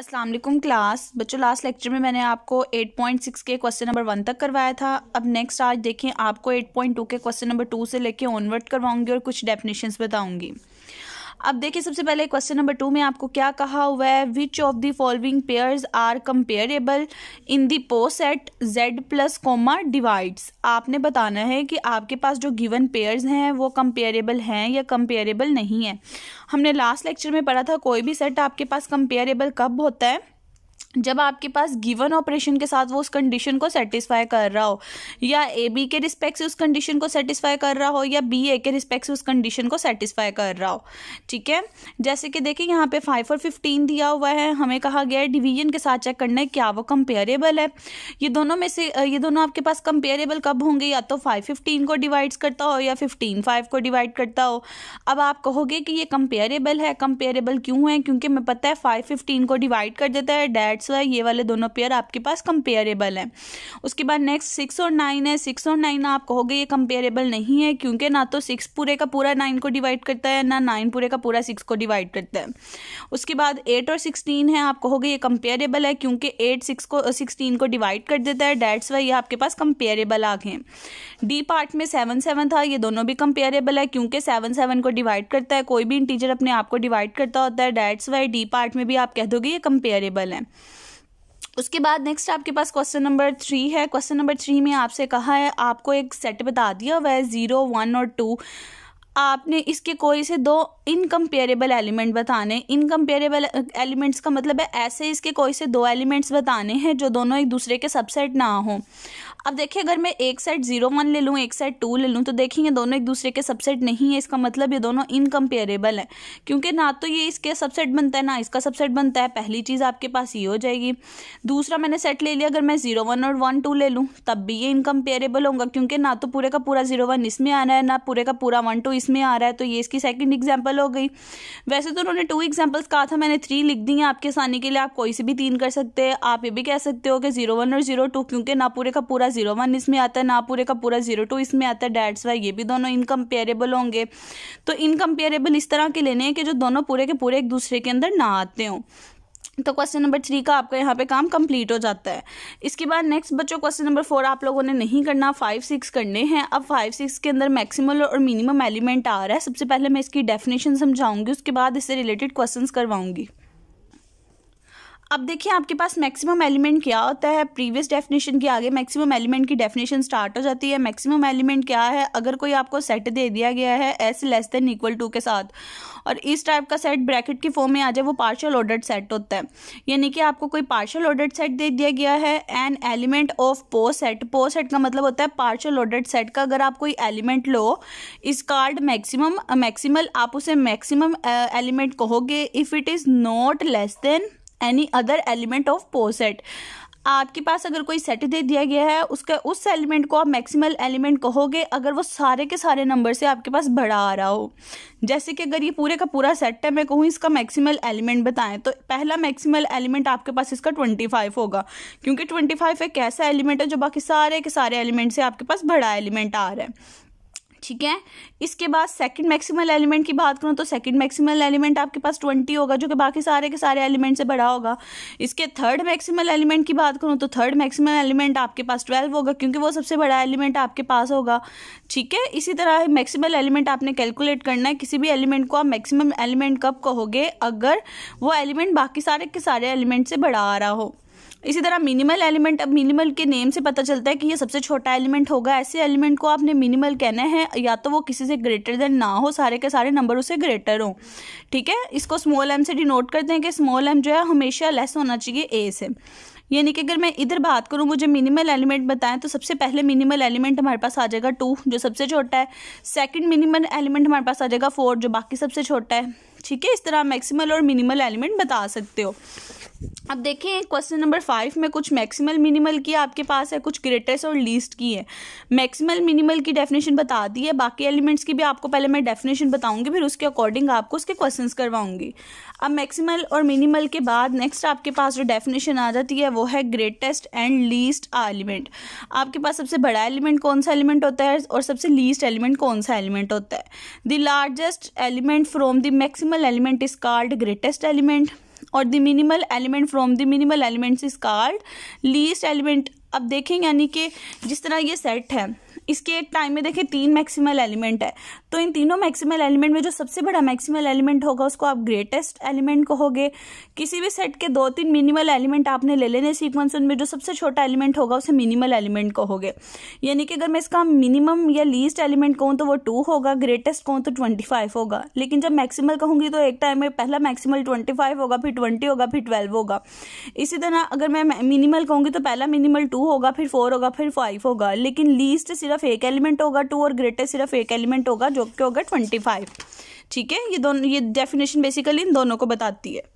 अस्सलाम वालेकुम क्लास बच्चों लास्ट लेक्चर में मैंने आपको 8.6 के क्वेश्चन नंबर वन तक करवाया था अब नेक्स्ट आज देखें आपको 8.2 के क्वेश्चन नंबर टू से लेके ऑनवर्ड करवाऊंगी और कुछ डेफिनेशंस बताऊंगी अब देखिए सबसे पहले क्वेश्चन नंबर टू में आपको क्या कहा हुआ है which of the following pairs are comparable in the poset Z plus comma divides आपने बताना है कि आपके पास जो गिवन पेयर्स हैं वो कंपेयरेबल हैं या कंपेयरेबल नहीं है हमने लास्ट लेक्चर में पढ़ा था कोई भी सेट आपके पास कंपेयरेबल कब होता है जब आपके पास गिवन ऑपरेशन के साथ वो उस कंडीशन को सेटिस्फाई कर रहा हो या ए बी के रिस्पेक्ट से उस कंडीशन को सेटिस्फाई कर रहा हो या बी ए के रिस्पेक्ट से उस कंडीशन को सेटिस्फाई कर रहा हो ठीक है जैसे कि देखिए यहाँ पे फाइव और फिफ्टीन दिया हुआ है हमें कहा गया है डिवीजन के साथ चेक करना है क्या वो कंपेयरेबल है ये दोनों में से ये दोनों आपके पास कंपेयरेबल कब होंगे या तो फाइव फिफ्टीन को डिवाइड्स करता हो या फिफ्टीन फाइव को डिवाइड करता हो अब आप कहोगे कि ये कंपेयरेबल है कंपेयरेबल क्यों है क्योंकि मैं पता है फाइव फिफ्टीन को डिवाइड कर देता है डैट दैट्स वाई ये वाले दोनों पेयर आपके पास कंपेयरेबल हैं उसके बाद नेक्स्ट सिक्स और नाइन है सिक्स और नाइन आप कहोगे ये कंपेयरेबल नहीं है क्योंकि ना तो सिक्स पूरे का पूरा नाइन को डिवाइड करता है ना नाइन पूरे का पूरा सिक्स को डिवाइड करता है उसके बाद एट और सिक्सटीन है आप कहोगे ये कंपेयरेबल है क्योंकि एट सिक्स को सिक्सटीन को डिवाइड कर देता है डैट्स वाई ये आपके पास कंपेयरेबल आ गए डी पार्ट में सेवन सेवन था ये दोनों भी कंपेयरेबल है क्योंकि सेवन सेवन को डिवाइड करता है कोई भी इंटीजर अपने आप को डिवाइड करता होता है डैट्स वाई डी पार्ट में भी आप कह दोगे ये कंपेयरेबल है उसके बाद नेक्स्ट आपके पास क्वेश्चन नंबर थ्री है क्वेश्चन नंबर थ्री में आपसे कहा है आपको एक सेट बता दिया हुआ है ज़ीरो वन और टू आपने इसके कोई से दो इनकम्पेरेबल एलिमेंट बताने इनकम्पेरेबल एलिमेंट्स का मतलब है ऐसे इसके कोई से दो एलिमेंट्स बताने हैं जो दोनों एक दूसरे के सबसेट ना हों अब देखिए अगर मैं एक साइड जीरो वन ले लूँ एक साइड टू ले लूँ तो देखेंगे दोनों एक दूसरे के सबसेट नहीं है इसका मतलब ये दोनों इनकम्पेरेबल हैं क्योंकि ना तो ये इसके सबसेट बनता है ना इसका सबसेट बनता है पहली चीज़ आपके पास ये हो जाएगी दूसरा मैंने सेट ले लिया अगर मैं जीरो वन और वन टू ले लूँ तब भी ये इनकम्पेरेबल होगा क्योंकि ना तो पूरे का पूरा जीरो वन इसमें आ रहा है ना पूरे का पूरा वन टू इसमें आ रहा है तो ये इसकी सेकेंड एग्जाम्पल हो गई वैसे तो उन्होंने टू एग्जाम्पल्स कहा था मैंने थ्री लिख दी हैं आपके आसानी के लिए आप कोई से भी तीन कर सकते हैं आप ये भी कह सकते हो कि जीरो वन और जीरो टू क्योंकि ना पूरे का पूरा जीरो वन इसमें आता है ना पूरे का पूरा जीरो टू इसमें आता है डेट्स वाई ये भी दोनों इनकम्पेरेबल होंगे तो इनकम्पेरेबल इस तरह के लेने हैं कि जो दोनों पूरे के पूरे एक दूसरे के अंदर ना आते हों तो क्वेश्चन नंबर थ्री का आपका यहाँ पे काम कंप्लीट हो जाता है इसके बाद नेक्स्ट बच्चों क्वेश्चन नंबर फोर आप लोगों ने नहीं करना फाइव सिक्स करने हैं अब फाइव सिक्स के अंदर मैक्सिमल और मिनिमम एलिमेंट आ रहा है सबसे पहले मैं इसकी डेफिनेशन समझाऊंगी उसके बाद इससे रिलेटेड क्वेश्चन करवाऊंगी अब देखिए आपके पास मैक्सिमम एलिमेंट क्या होता है प्रीवियस डेफिनेशन के आगे मैक्सिमम एलिमेंट की डेफिनेशन स्टार्ट हो जाती है मैक्सिमम एलिमेंट क्या है अगर कोई आपको सेट दे दिया गया है S less than equal to के साथ और इस टाइप का सेट ब्रैकेट की फॉर्म में आ जाए वो पार्शल ऑर्डर्ड सेट होता है यानी कि आपको कोई पार्शल ऑर्डर्ड सेट दे दिया गया है an element of poset poset का मतलब होता है पार्शल ऑर्डर्ड सेट का अगर आप कोई एलिमेंट लो इस कार्ड मैक्सिमम मैक्सिमल आप उसे मैक्सिमम एलिमेंट कहोगे if it is not less than any other element of poset आपके पास अगर कोई सेट दे दिया गया है उसका उस एलिमेंट को आप मैक्सिमल एलिमेंट कहोगे अगर वो सारे के सारे नंबर से आपके पास बड़ा आ रहा हो जैसे कि अगर ये पूरे का पूरा सेट है मैं कहूँ इसका मैक्सिमल एलिमेंट बताएं तो पहला मैक्सिमल एलिमेंट आपके पास इसका ट्वेंटी फाइव होगा क्योंकि ट्वेंटी फाइव एक ऐसा एलिमेंट है जो बाकी सारे के सारे एलिमेंट से आपके पास बड़ा एलिमेंट आ रहा है ठीक है इसके बाद सेकंड मैक्सिमल एलिमेंट की बात करूँ तो सेकंड मैक्सिमल एलिमेंट आपके पास ट्वेंटी होगा जो कि बाकी सारे के सारे एलिमेंट से बड़ा होगा इसके थर्ड मैक्सिमल एलिमेंट की बात करूँ तो थर्ड मैक्सिमल एलिमेंट आपके पास ट्वेल्व होगा क्योंकि वो सबसे बड़ा एलिमेंट आपके पास होगा ठीक है इसी तरह मैक्सिमल एलिमेंट आपने कैलकुलेट करना है किसी भी एलिमेंट को आप मैक्सिमम एलिमेंट कब कहोगे अगर वो एलिमेंट बाकी सारे के सारे एलिमेंट से बड़ा आ रहा हो इसी तरह मिनिमल एलिमेंट अब मिनिमल के नेम से पता चलता है कि ये सबसे छोटा एलिमेंट होगा ऐसे एलिमेंट को आपने मिनिमल कहना है या तो वो किसी से ग्रेटर देन ना हो सारे के सारे नंबर उससे ग्रेटर हों ठीक है इसको स्मॉल एम से डिनोट करते हैं कि स्मॉल एम जो है हमेशा लेस होना चाहिए ए से यानी कि अगर मैं इधर बात करूँ मुझे मिनिमल एलिमेंट बताएं तो सबसे पहले मिनिमल एलिमेंट हमारे पास आ जाएगा टू जो सबसे छोटा है सेकंड मिनिमल एलिमेंट हमारे पास आ जाएगा फोर जो बाकी सबसे छोटा है ठीक है इस तरह मैक्सिमल और मिनिमल एलिमेंट बता सकते हो अब देखें क्वेश्चन नंबर फाइव में कुछ मैक्सिमल मिनिमल की आपके पास है कुछ ग्रेटेस्ट और लीस्ट की है मैक्सिमल मिनिमल की डेफिनेशन बता दी है बाकी एलिमेंट्स की भी आपको पहले मैं डेफिनेशन बताऊंगी फिर उसके अकॉर्डिंग आपको उसके क्वेश्चन करवाऊंगी अब मैक्सिमल और मिनिमल के बाद नेक्स्ट आपके पास जो डेफिनेशन आ जाती है वो है ग्रेटेस्ट एंड लीस्ट एलिमेंट आपके पास सबसे बड़ा एलिमेंट कौन सा एलिमेंट होता है और सबसे लीस्ट एलिमेंट कौन सा एलिमेंट होता है the largest element from the maximal element is called greatest element or the minimal element from the minimal elements is called least element अब देखें यानी कि जिस तरह ये सेट है इसके एक टाइम में देखें तीन मैक्सिमल एलिमेंट है तो इन तीनों मैक्सिमल एलिमेंट में जो सबसे बड़ा मैक्सिमल एलिमेंट होगा उसको आप ग्रेटेस्ट एलिमेंट कहोगे किसी भी सेट के दो तीन मिनिमल एलिमेंट आपने ले लेने सीक्वेंस उनमें जो सबसे छोटा एलिमेंट होगा उसे मिनिमल एलिमेंट कहोगे यानी कि अगर मैं इसका मिनिमम या लीस्ट एलिमेंट कहूँ तो वो टू होगा ग्रेटेस्ट कहूँ तो ट्वेंटी फाइव होगा लेकिन जब मैक्सिमल कहूँगी तो एक टाइम में पहला मैक्सिमल ट्वेंटी फाइव होगा फिर ट्वेंटी होगा फिर ट्वेल्व होगा इसी तरह अगर मैं मिनिमल कहूँगी तो पहला मिनिमल टू टू होगा फिर फोर होगा फिर फाइव होगा लेकिन लीस्ट सिर्फ एक एलिमेंट होगा टू और ग्रेटेस्ट सिर्फ एक एलिमेंट होगा जो कि होगा ट्वेंटी फाइव ठीक है ये दोनों ये डेफिनेशन बेसिकली इन दोनों को बताती है